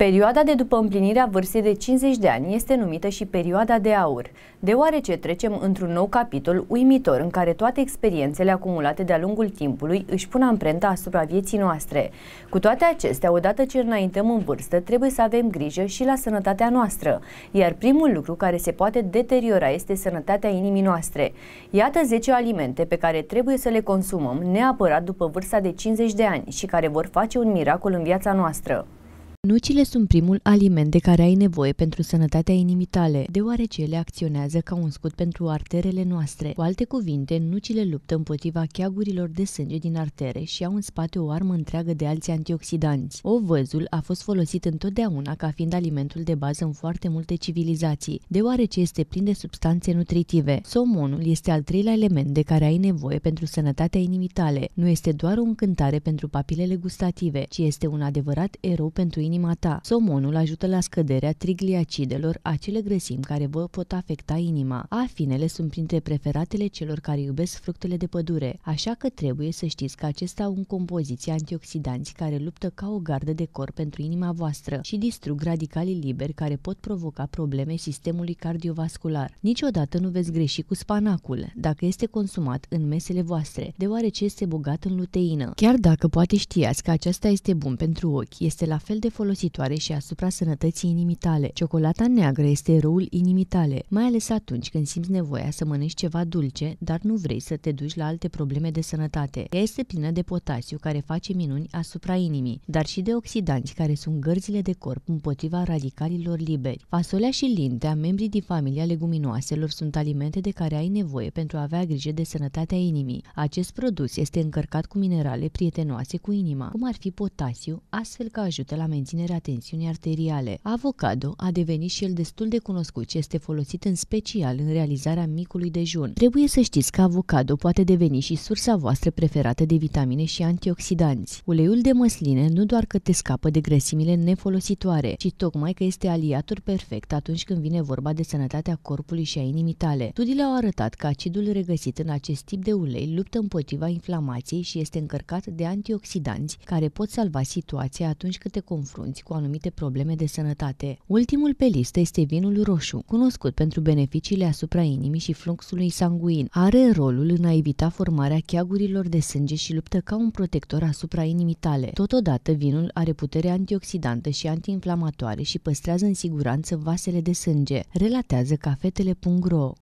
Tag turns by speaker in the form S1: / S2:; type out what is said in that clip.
S1: Perioada de după împlinirea vârstei de 50 de ani este numită și perioada de aur, deoarece trecem într-un nou capitol uimitor în care toate experiențele acumulate de-a lungul timpului își pun amprenta asupra vieții noastre. Cu toate acestea, odată ce înaintăm în vârstă, trebuie să avem grijă și la sănătatea noastră, iar primul lucru care se poate deteriora este sănătatea inimii noastre. Iată 10 alimente pe care trebuie să le consumăm neapărat după vârsta de 50 de ani și care vor face un miracol în viața noastră. Nucile sunt primul aliment de care ai nevoie pentru sănătatea inimii tale, deoarece ele acționează ca un scut pentru arterele noastre. Cu alte cuvinte, nucile luptă împotriva cheagurilor de sânge din artere și au în spate o armă întreagă de alți antioxidanți. Ovăzul a fost folosit întotdeauna ca fiind alimentul de bază în foarte multe civilizații, deoarece este plin de substanțe nutritive. Somonul este al treilea element de care ai nevoie pentru sănătatea inimii tale. Nu este doar o încântare pentru papilele gustative, ci este un adevărat erou pentru inimii inima ta. Somonul ajută la scăderea trigliacidelor, acele grăsimi care vă pot afecta inima. Afinele sunt printre preferatele celor care iubesc fructele de pădure, așa că trebuie să știți că acestea au în compoziție antioxidanți care luptă ca o gardă de corp pentru inima voastră și distrug radicalii liberi care pot provoca probleme sistemului cardiovascular. Niciodată nu veți greși cu spanacul, dacă este consumat în mesele voastre, deoarece este bogat în luteină. Chiar dacă poate știați că acesta este bun pentru ochi, este la fel de folositoare și asupra sănătății inimii tale. Ciocolata neagră este răul inimii tale, mai ales atunci când simți nevoia să mănânci ceva dulce, dar nu vrei să te duci la alte probleme de sănătate. Ea este plină de potasiu care face minuni asupra inimii, dar și de oxidanți care sunt gărzile de corp împotriva radicalilor liberi. Fasolea și lintea, membrii din familia leguminoaselor, sunt alimente de care ai nevoie pentru a avea grijă de sănătatea inimii. Acest produs este încărcat cu minerale prietenoase cu inima, cum ar fi potasiu, astfel că ajută la menținerea menținerea tensiunii arteriale. Avocado a devenit și el destul de cunoscut și este folosit în special în realizarea micului dejun. Trebuie să știți că avocado poate deveni și sursa voastră preferată de vitamine și antioxidanți. Uleiul de măsline nu doar că te scapă de grăsimile nefolositoare, ci tocmai că este aliatul perfect atunci când vine vorba de sănătatea corpului și a inimii tale. Studiile au arătat că acidul regăsit în acest tip de ulei luptă împotriva inflamației și este încărcat de antioxidanți care pot salva situația atunci când te confrunți frunți cu anumite probleme de sănătate. Ultimul pe listă este vinul roșu, cunoscut pentru beneficiile asupra inimii și fluxului sanguin. Are rolul în a evita formarea cheagurilor de sânge și luptă ca un protector asupra inimii tale. Totodată, vinul are putere antioxidantă și antiinflamatoare și păstrează în siguranță vasele de sânge, relatează cafetele.ro.